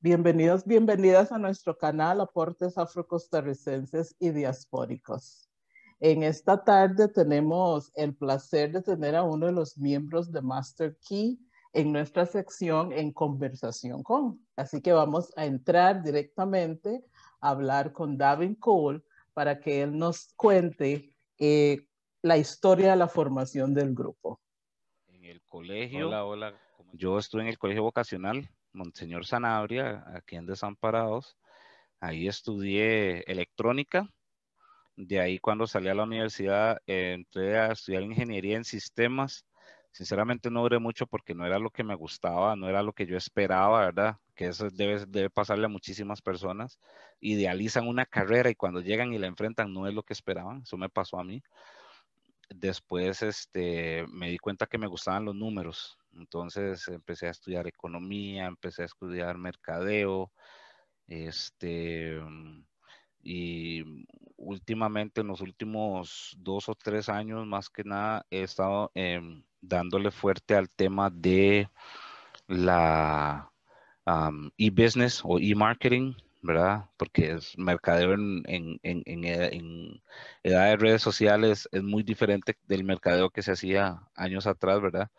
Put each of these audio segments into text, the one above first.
Bienvenidos, bienvenidas a nuestro canal Aportes Afro-Costarricenses y Diaspóricos. En esta tarde tenemos el placer de tener a uno de los miembros de Master Key en nuestra sección en conversación con. Así que vamos a entrar directamente a hablar con Davin Cole para que él nos cuente eh, la historia de la formación del grupo. En el colegio, hola, hola. yo estoy en el colegio vocacional Monseñor Sanabria, aquí en Desamparados. Ahí estudié electrónica. De ahí cuando salí a la universidad eh, entré a estudiar ingeniería en sistemas. Sinceramente no duré mucho porque no era lo que me gustaba, no era lo que yo esperaba, ¿verdad? Que eso debe, debe pasarle a muchísimas personas. Idealizan una carrera y cuando llegan y la enfrentan no es lo que esperaban. Eso me pasó a mí después este, me di cuenta que me gustaban los números. Entonces empecé a estudiar economía, empecé a estudiar mercadeo, este, mm, y mm, últimamente en los últimos dos o tres años más que nada he estado em, dándole fuerte al tema de la e-business o e-marketing, ¿verdad? Porque es mercadeo en, en, edad, de redes sociales es muy diferente del mercadeo que se hacía años atrás, ¿verdad?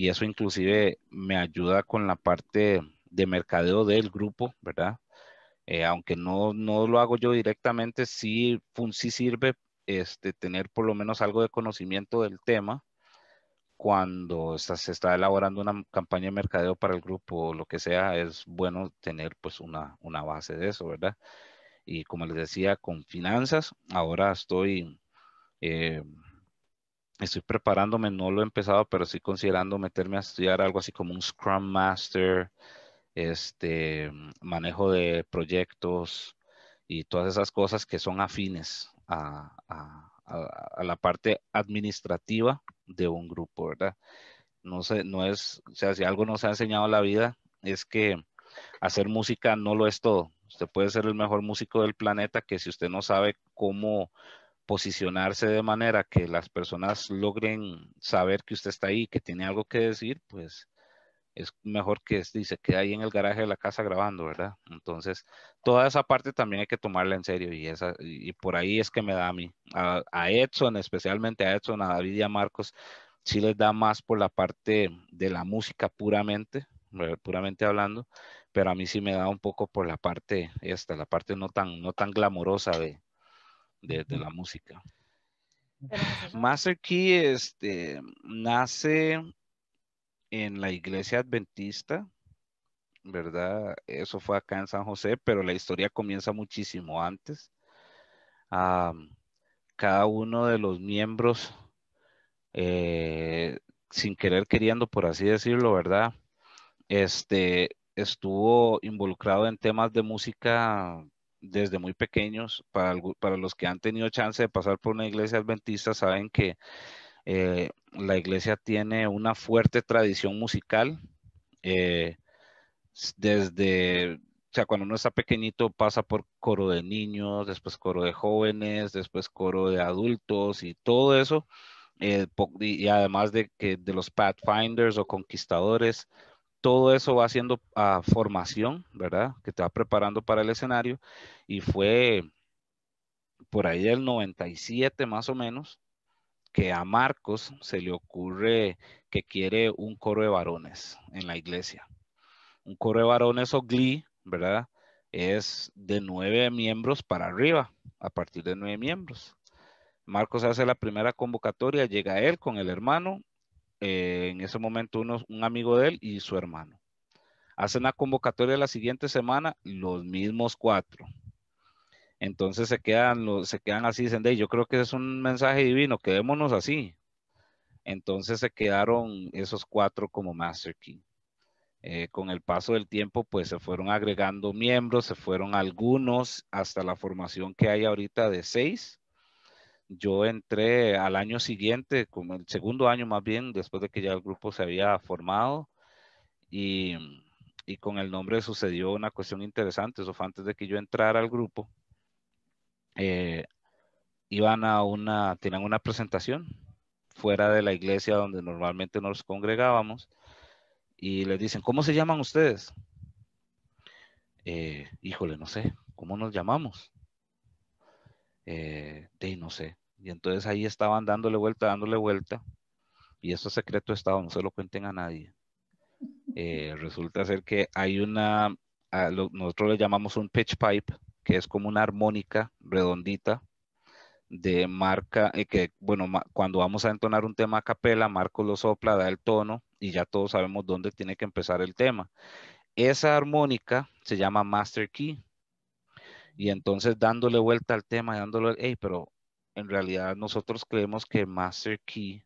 y eso inclusive me ayuda con la parte de mercadeo del grupo, ¿verdad? Eh, aunque no, no lo hago yo directamente, sí, sí sirve este, tener por lo menos algo de conocimiento del tema cuando se está elaborando una campaña de mercadeo para el grupo o lo que sea, es bueno tener pues una, una base de eso, ¿verdad? Y como les decía, con finanzas, ahora estoy eh, estoy preparándome, no lo he empezado, pero estoy considerando meterme a estudiar algo así como un Scrum Master, este, manejo de proyectos y todas esas cosas que son afines a, a, a, a la parte administrativa de un grupo, ¿verdad? No, sé, no es, o sea, si algo nos ha enseñado la vida es que hacer música no lo es todo. Usted puede ser el mejor músico del planeta que si usted no sabe cómo posicionarse de manera que las personas logren saber que usted está ahí, que tiene algo que decir, pues es mejor que dice que ahí en el garaje de la casa grabando, ¿verdad? Entonces, toda esa parte también hay que tomarla en serio y, esa, y por ahí es que me da a mí, a, Edson, especialmente a Edson, a David y a Marcos, sí les da más por la parte de la música puramente, puramente hablando, pero a mí sí me da un poco por la parte esta, la parte no tan, no tan glamorosa de, de, la música. Master Key este, nace en la iglesia adventista, ¿verdad? Eso fue acá en San José, pero la historia comienza muchísimo antes. cada uno de los miembros, eh, sin querer queriendo, por así decirlo, ¿verdad? Este, estuvo involucrado en temas de música desde muy pequeños, para, para los que han tenido chance de pasar por una iglesia adventista, saben que eh, la iglesia tiene una fuerte tradición musical. Eh, desde, o sea, cuando uno está pequeñito pasa por coro de niños, después coro de jóvenes, después coro de adultos y todo eso. Eh, y, además de que de los Pathfinders o conquistadores, todo eso va haciendo a formación, ¿verdad? Que te va preparando para el escenario. Y fue por ahí del 97 más o menos que a Marcos se le ocurre que quiere un coro de varones en la iglesia. Un coro de varones o glee, ¿verdad? Es de nueve miembros para arriba, a partir de nueve miembros. Marcos hace la primera convocatoria, llega él con el hermano eh, en ese momento un amigo de él y su hermano. Hacen la convocatoria la siguiente semana, los mismos cuatro. Entonces se quedan, se quedan así, dicen, yo creo que es un mensaje divino, quedémonos así. Entonces se quedaron esos cuatro como Master Key. Eh, con el paso del tiempo, pues se fueron agregando miembros, se fueron algunos hasta la formación que hay ahorita de seis yo entré al año siguiente, como el segundo año más bien, después de que ya el grupo se había formado y, con el nombre sucedió una cuestión interesante, eso fue antes de que yo entrara al grupo, eh, iban a una, tenían una presentación fuera de la iglesia donde normalmente nos congregábamos y les dicen, ¿cómo se llaman ustedes? Eh, híjole, no sé, ¿cómo nos llamamos? Eh, de no sé. Y entonces ahí estaban dándole vuelta, dándole vuelta. Y eso es secreto de Estado, no se lo cuenten a nadie. Eh, resulta ser que hay una, nosotros le llamamos un pitch pipe, que es como una armónica redondita de marca, y eh, que bueno, cuando vamos a entonar un tema a capela, Marco lo sopla, da el tono y ya todos sabemos dónde tiene que empezar el tema. Esa armónica se llama master key y entonces dándole vuelta al tema, dándole, hey, pero en realidad nosotros creemos que Master Key,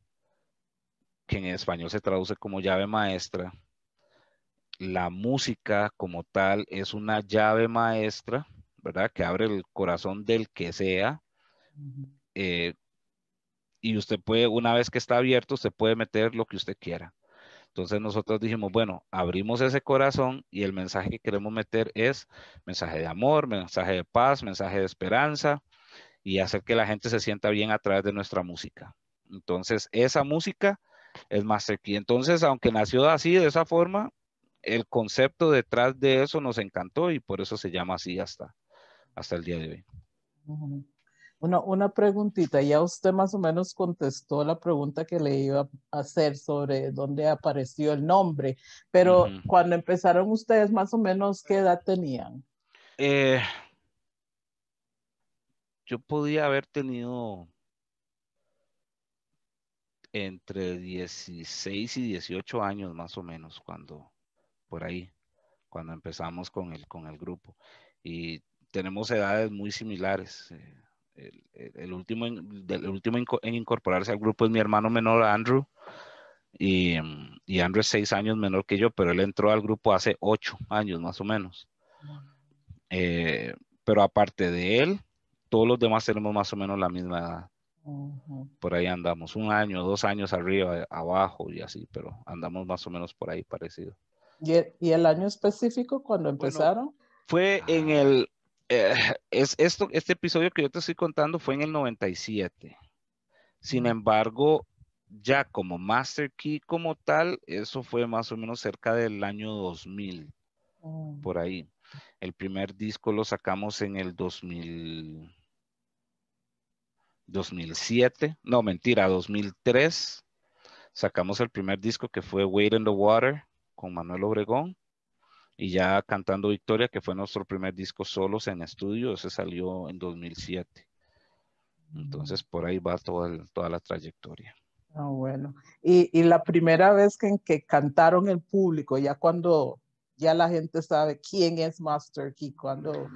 que en español se traduce como llave maestra, la música como tal es una llave maestra, ¿verdad? Que abre el corazón del que sea. Eh, y usted puede, una vez que está abierto, usted puede meter lo que usted quiera. Entonces nosotros dijimos, bueno, abrimos ese corazón y el mensaje que queremos meter es mensaje de amor, mensaje de paz, mensaje de esperanza y hacer que la gente se sienta bien a través de nuestra música. Entonces esa música es Master Key. Entonces, aunque nació así, de esa forma, el concepto detrás de eso nos encantó y por eso se llama así hasta, hasta el día de hoy. Una, una preguntita, ya usted más o menos contestó la pregunta que le iba a hacer sobre dónde apareció el nombre, pero cuando empezaron ustedes, más o menos, ¿qué edad tenían? Eh, yo podía haber tenido entre 16 y 18 años más o menos cuando, por ahí, cuando empezamos con el, con el grupo. Y tenemos edades muy similares. Eh, el, último, en, último en incorporarse al grupo es mi hermano menor, Andrew. Mm, y, Andrew es seis años menor que yo, pero él entró al grupo hace ocho años más o menos. Eh, pero aparte de él, todos los demás tenemos más o menos la misma edad. Por ahí andamos, un año, dos años arriba, abajo y así, pero andamos más o menos por ahí parecido. ¿Y el, año específico cuando empezaron? fue en ah. el eh, es este episodio que yo te estoy contando fue en el 97. Sin embargo, ya como Master Key como tal, eso fue más o menos cerca del año 2000, por ahí. El primer disco lo sacamos en el 2000, 2007, no mentira, 2003. Sacamos el primer disco que fue Wait in the Water con Manuel Obregón y ya Cantando Victoria, que fue nuestro primer disco solos en estudio, se salió en 2007. Mm. Entonces por ahí va toda, toda la trayectoria. Ah, bueno. Y, la primera vez que, que cantaron el público, ya cuando ya la gente sabe quién es Master Key, cuando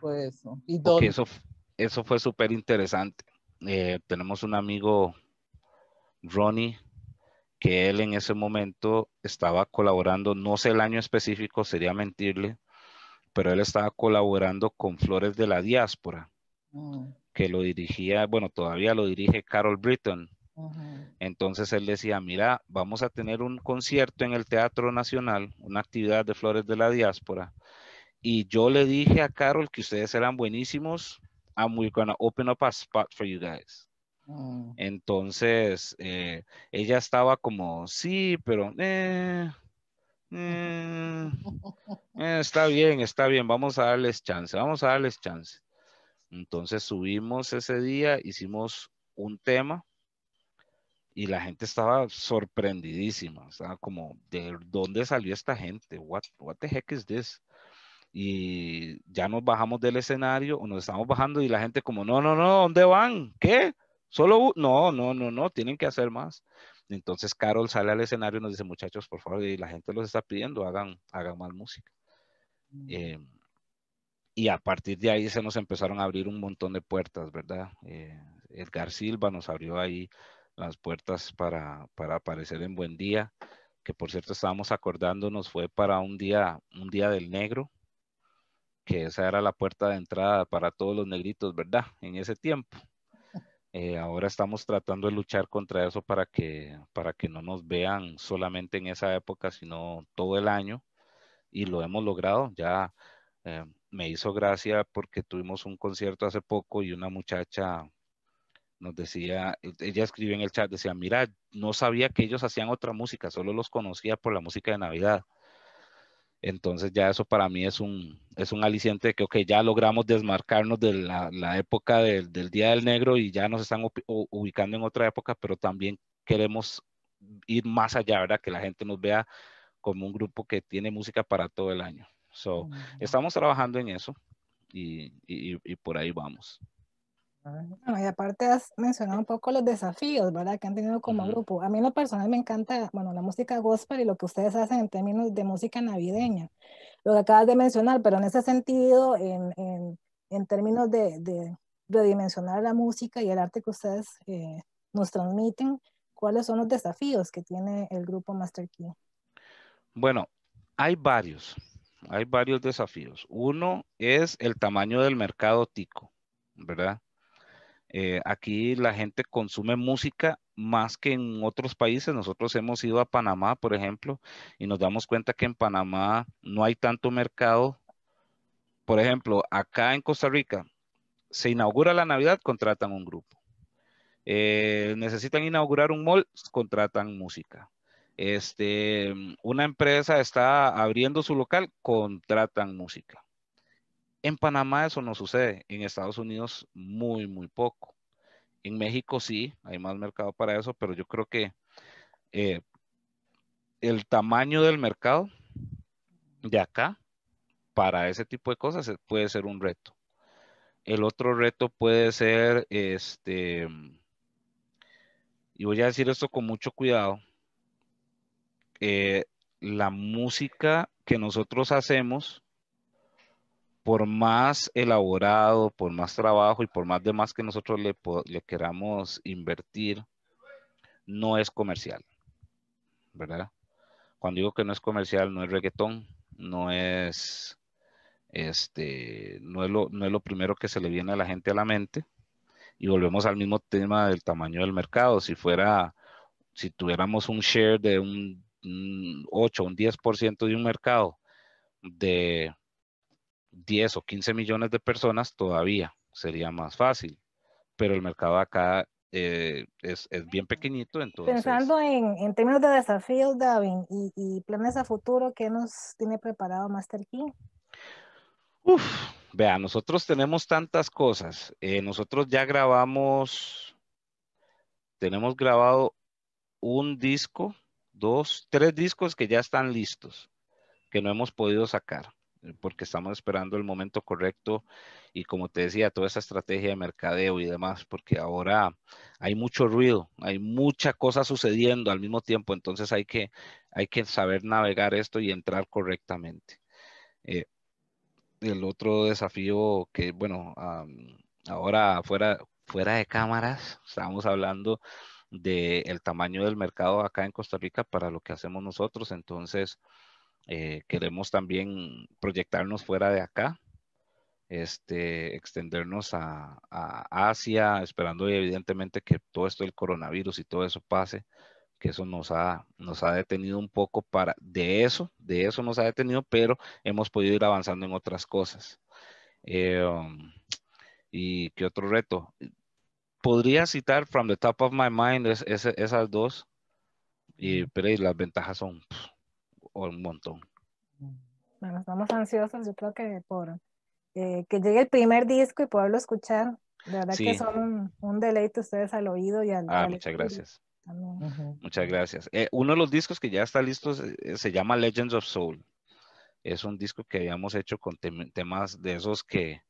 fue eso. ¿Y eso, eso fue súper interesante. Eh, tenemos un amigo, Ronnie, que él en ese momento estaba colaborando, no sé el año específico, sería mentirle, pero él estaba colaborando con Flores de la Diáspora, mm. que lo dirigía, bueno, todavía lo dirige Carol Britton. Entonces él decía, mira, vamos a tener un concierto en el Teatro Nacional, una actividad de Flores de la Diáspora. Y yo le dije a Carol que ustedes eran buenísimos. y we're gonna open up a spot for you guys. Mm. Entonces, eh, ella estaba como, sí, pero... Eh, eh, está bien, está bien, vamos a darles chance, vamos a darles chance. Entonces subimos ese día, hicimos un tema y la gente estaba sorprendidísima, sea, como, ¿de dónde salió esta gente? What, what the heck is this? Y ya nos bajamos del escenario, o nos estamos bajando y la gente como, no, no, no, ¿dónde van? ¿Qué? Solo no, no, no, no, tienen que hacer más. Entonces Carol sale al escenario y nos dice, muchachos, por favor, y la gente los está pidiendo, hagan, hagan más música. Mm. Em, y a partir de ahí se nos empezaron a abrir un montón de puertas, ¿verdad? Eh, Edgar Silva nos abrió ahí las puertas para, para aparecer en Buen Día, que por cierto estábamos nos fue para un día, un día del negro, que esa era la puerta de entrada para todos los negritos, ¿verdad? En ese tiempo. Eh, ahora estamos tratando de luchar contra eso para que, para que no nos vean solamente en esa época, sino todo el año. Y lo hemos logrado. Ya eh, me hizo gracia porque tuvimos un concierto hace poco y una muchacha nos decía, e, ella escribió en el chat, decía, mira, no sabía que ellos hacían otra música, solo los conocía por la música de Navidad. Entonces ya eso para mí es un, es un aliciente de que, ok, ya logramos desmarcarnos de la, la época del, del, Día del Negro y ya nos están ubicando en otra época, pero también queremos ir más allá, ¿verdad? Que la gente nos vea como un grupo que tiene música para todo el año. estamos trabajando en eso y, y por ahí vamos y aparte has mencionado un poco los desafíos, ¿verdad? Que han tenido como grupo. A mí en lo personal me encanta, bueno, la música gospel y lo que ustedes hacen en términos de música navideña, lo que acabas de mencionar, pero en ese sentido, en, términos de, de, redimensionar la música y el arte que ustedes eh, nos transmiten, ¿cuáles son los desafíos que tiene el grupo Master Key? Bueno, hay varios, hay varios desafíos. Uno es el tamaño del mercado tico, ¿verdad? Eh, aquí la gente consume música más que en otros países. Nosotros hemos ido a Panamá, por ejemplo, y nos damos cuenta que en Panamá no hay tanto mercado. Por ejemplo, acá en Costa Rica se inaugura la Navidad, contratan un grupo. Eh, necesitan inaugurar un mall, contratan música. Este, una empresa está abriendo su local, contratan música. En Panamá eso no sucede, en Estados Unidos muy, muy poco. En México sí, hay más mercado para eso, pero yo creo que eh, el tamaño del mercado de acá para ese tipo de cosas puede ser un reto. El otro reto puede ser, este, y voy a decir esto con mucho cuidado, eh, la música que nosotros hacemos por más elaborado, por más trabajo y por más demás que nosotros le, queramos invertir, no es comercial, ¿verdad? Cuando digo que no es comercial, no es reggaetón, no es, este, no es lo, no es lo primero que se le viene a la gente a la mente. Y volvemos al mismo tema del tamaño del mercado. Si fuera, si tuviéramos un share de un, un 8, un 10% de un mercado de 10 o 15 millones de personas, todavía sería más fácil. Pero el mercado acá eh, es, bien pequeñito. Entonces... Pensando en, términos de desafíos, Davin, y, y, planes a futuro, ¿qué nos tiene preparado Master King? Uf, vea, nosotros tenemos tantas cosas. Eh, nosotros ya grabamos, tenemos grabado un disco, dos, tres discos que ya están listos, que no hemos podido sacar porque estamos esperando el momento correcto y como te decía, toda esa estrategia de mercadeo y demás, porque ahora hay mucho ruido, hay mucha cosa sucediendo al mismo tiempo, entonces hay que, hay que saber navegar esto y entrar correctamente. Eh, el otro desafío que, bueno, ahora fuera, fuera de cámaras, estábamos hablando del el tamaño del mercado acá en Costa Rica para lo que hacemos nosotros, entonces eh, queremos también proyectarnos fuera de acá, este, extendernos a, Asia, esperando evidentemente que todo esto del coronavirus y todo eso pase, que eso nos ha, nos ha detenido un poco para, de eso, de eso nos ha detenido, pero hemos podido ir avanzando en otras cosas. Eh, um, ¿Y qué otro reto? Podría citar from the top of my mind esas dos, y, pero las ventajas son o un montón. Bueno, estamos ansiosos, yo creo que por eh, que llegue el primer disco y poderlo escuchar. De verdad que son un, deleite ustedes al oído y al... Ah, muchas gracias. Muchas eh, gracias. uno de los discos que ya está listo eh, se, llama Legends of Soul. Es un disco que habíamos hecho con temas de esos que,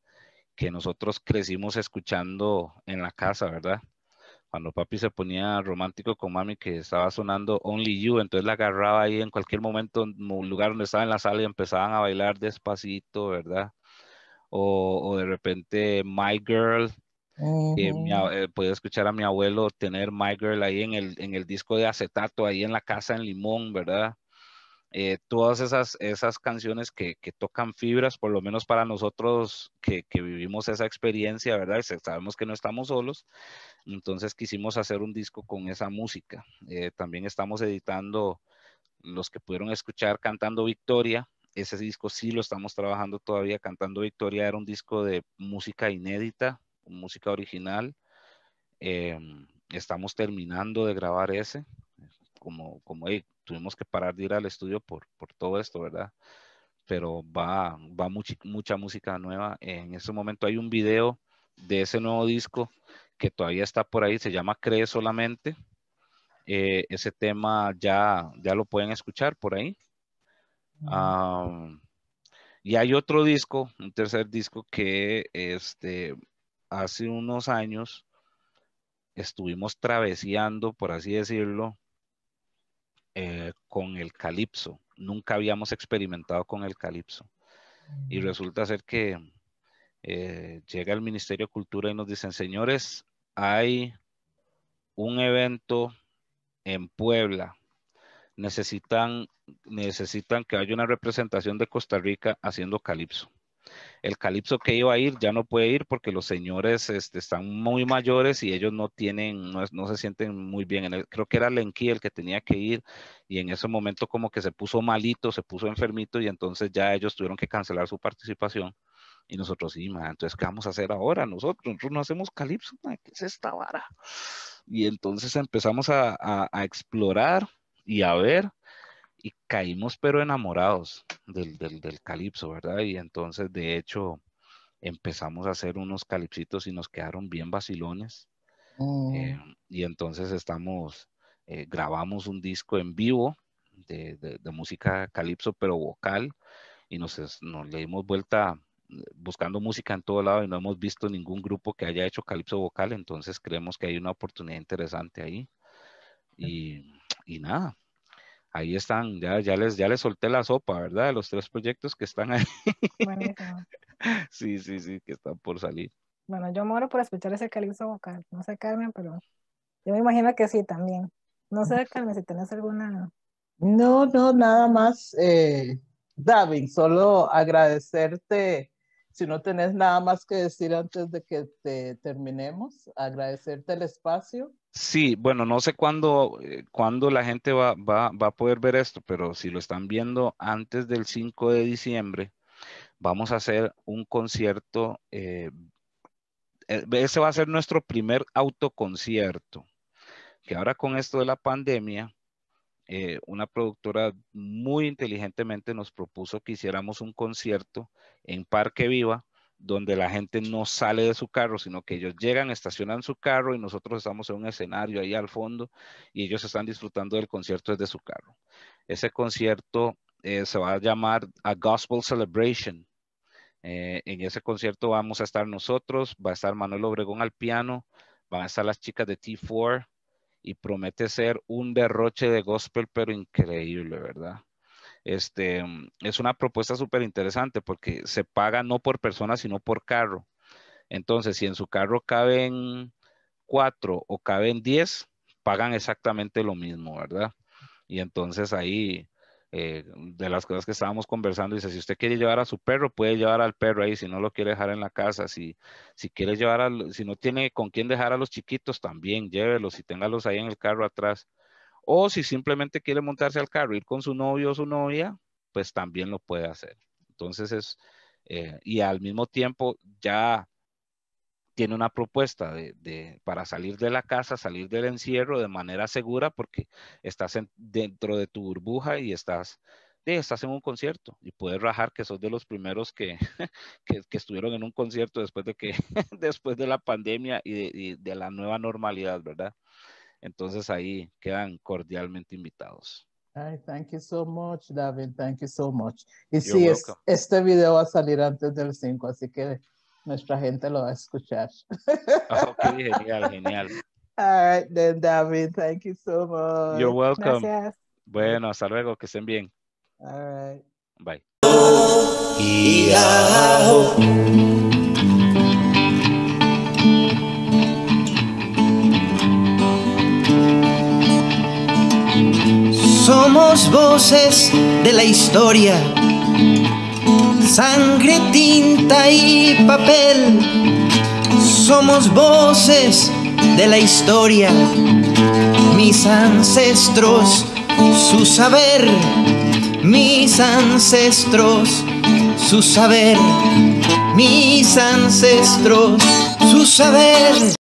que nosotros crecimos escuchando en la casa, ¿verdad? cuando papi se ponía romántico con mami que estaba sonando Only You, entonces la agarraba ahí en cualquier momento, en un lugar donde estaba en la sala y empezaban a bailar despacito, ¿verdad? O, de repente My Girl, eh, podía escuchar a mi abuelo tener My Girl ahí en el, en el disco de acetato, ahí en la casa en Limón, ¿verdad? Eh, todas esas, esas canciones que, que, tocan fibras, por lo menos para nosotros que, que vivimos esa experiencia, ¿verdad? Y sabemos que no estamos solos, entonces quisimos hacer un disco con esa música. Eh, también estamos editando los que pudieron escuchar cantando Victoria. Ese disco sí lo estamos trabajando todavía. Cantando Victoria era un disco de música inédita, música original. Em, estamos terminando de grabar ese como, como tuvimos que parar de ir al estudio por, todo esto, ¿verdad? Pero va, va mucha música nueva. En este momento hay un video de ese nuevo disco que todavía está por ahí, se llama Cree solamente. Eh, ese tema ya, ya lo pueden escuchar por ahí. y hay otro disco, un tercer disco que este, hace unos años estuvimos traveseando, por así decirlo, eh, con el calipso. Nunca habíamos experimentado con el calipso. Y mm. resulta ser que eh, llega el Ministerio de Cultura y nos dicen, señores, hay un evento en Puebla. Necesitan, necesitan que haya una representación de Costa Rica haciendo calipso. El calipso que iba a ir ya no puede ir porque los señores este, están muy mayores y ellos no tienen, no, se sienten muy bien. En el, creo que era Lenki el que tenía que ir y en ese momento como que se puso malito, se puso enfermito y entonces ya ellos tuvieron que cancelar su participación. Y nosotros, entonces, ¿qué vamos a hacer ahora? Nosotros, no hacemos calipso, ¿qué es esta vara? Y entonces empezamos a explorar y a ver y caímos pero enamorados del, del, del calipso, ¿verdad? Y entonces, de hecho, empezamos a hacer unos calipsitos y nos quedaron bien vacilones. Mm. Em, y entonces estamos, eh, grabamos un disco en vivo de, de, música calipso, pero vocal, y nos, nos le dimos vuelta eh, buscando música en todo lado y no hemos visto ningún grupo que haya hecho calipso vocal, entonces creemos que hay una oportunidad interesante ahí. Y, y nada, ahí están, ya, ya, les, ya les solté la sopa, ¿verdad? los tres proyectos que están ahí. sí, sí, sí, que están por salir. Bueno, yo muero por escuchar ese calipso vocal. No sé, Carmen, pero yo me imagino que sí también. No sé, Carmen, si tenés alguna. No, no, nada más, eh, David, solo agradecerte. Si no tenés nada más que decir antes de que te terminemos, agradecerte el espacio Sí, bueno, no sé cuándo, eh, la gente va, a poder ver esto, pero si lo están viendo antes del 5 de diciembre, vamos a hacer un concierto. Eh, eh, ese va a ser nuestro primer autoconcierto, que ahora con esto de la pandemia, una productora muy inteligentemente nos propuso que hiciéramos un concierto en Parque Viva donde la gente no sale de su carro, sino que ellos llegan, estacionan su carro y nosotros estamos en un escenario ahí al fondo y ellos están disfrutando del concierto desde su carro. Ese concierto eh, se va a llamar A Gospel Celebration. Eh, en ese concierto vamos a estar nosotros, va a estar Manuel Obregón al piano, van a estar las chicas de T4 y promete ser un derroche de gospel, pero increíble, ¿verdad? Este, mm, es una propuesta súper interesante porque se paga no por persona, sino por carro. Entonces, si en su carro caben cuatro o caben diez, pagan exactamente lo mismo, ¿verdad? Y entonces ahí, eh, de las cosas que estábamos conversando, dice, si usted quiere llevar a su perro, puede llevar al perro ahí, si no lo quiere dejar en la casa, si, si quiere llevar, al, si no tiene con quién dejar a los chiquitos, también llévelos y téngalos ahí en el carro atrás. O si simplemente quiere montarse al carro, ir con su novio o su novia, pues también lo puede hacer. Entonces es, eh, y al mismo tiempo ya tiene una propuesta de, para salir de la casa, salir del encierro de manera segura porque estás dentro de tu burbuja y estás, estás en un concierto y puedes rajar que sos de los primeros que, que, estuvieron en un concierto después de, que, después de la pandemia y de la nueva normalidad, ¿verdad? Entonces ahí quedan cordialmente invitados. Ay, thank you so much, David. Thank you so much. Y si sí, este video va a salir antes del 5, así que nuestra gente lo va a escuchar. Ah, ok, genial, genial. All right, then, David, thank you so much. You're welcome. Bueno, hasta luego, que estén bien. All right. Bye. voces de la historia. Sangre, tinta y papel, somos voces de la historia. Mis ancestros, su saber, mis ancestros, su saber, mis ancestros, su saber.